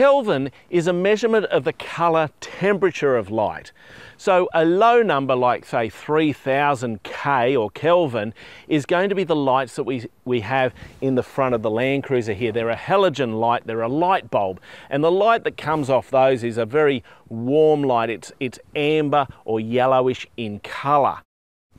Kelvin is a measurement of the colour temperature of light. So a low number like say 3000 K or Kelvin is going to be the lights that we, we have in the front of the Land Cruiser here. They're a halogen light, they're a light bulb and the light that comes off those is a very warm light. It's, it's amber or yellowish in colour.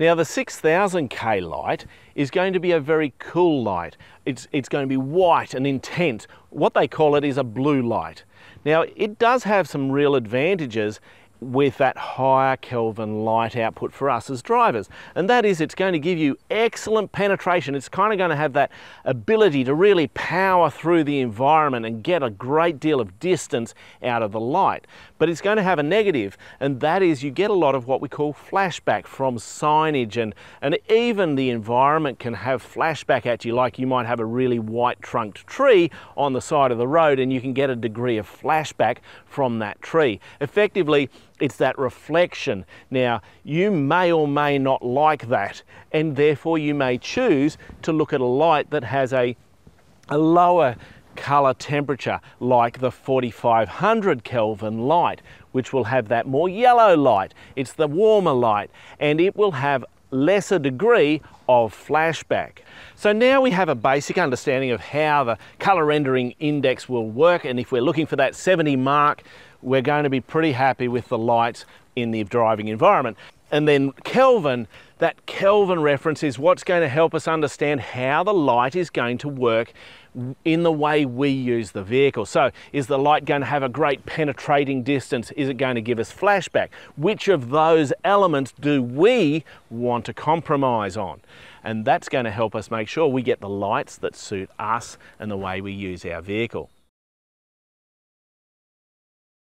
Now the 6000K light is going to be a very cool light. It's, it's going to be white and intense. What they call it is a blue light. Now it does have some real advantages with that higher Kelvin light output for us as drivers. And that is it's going to give you excellent penetration. It's kind of going to have that ability to really power through the environment and get a great deal of distance out of the light. But it's going to have a negative and that is you get a lot of what we call flashback from signage and, and even the environment can have flashback at you like you might have a really white trunked tree on the side of the road and you can get a degree of flashback from that tree. Effectively, it's that reflection. Now, you may or may not like that, and therefore you may choose to look at a light that has a, a lower color temperature like the 4500 Kelvin light, which will have that more yellow light. It's the warmer light and it will have lesser degree of flashback. So now we have a basic understanding of how the color rendering index will work and if we're looking for that 70 mark we're going to be pretty happy with the light in the driving environment. And then Kelvin, that Kelvin reference is what's going to help us understand how the light is going to work in the way we use the vehicle. So is the light going to have a great penetrating distance? Is it going to give us flashback? Which of those elements do we want to compromise on? And that's going to help us make sure we get the lights that suit us and the way we use our vehicle.